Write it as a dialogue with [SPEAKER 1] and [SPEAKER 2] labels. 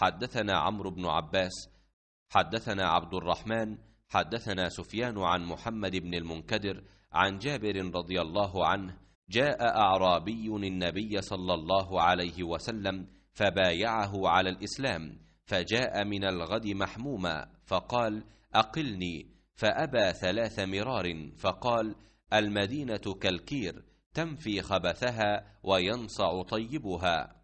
[SPEAKER 1] حدثنا عمرو بن عباس
[SPEAKER 2] حدثنا عبد الرحمن حدثنا سفيان عن محمد بن المنكدر عن جابر رضي الله عنه جاء اعرابي النبي صلى الله عليه وسلم فبايعه على الاسلام فجاء من الغد محموما فقال اقلني فابى ثلاث مرار فقال المدينه كالكير تنفي خبثها وينصع
[SPEAKER 1] طيبها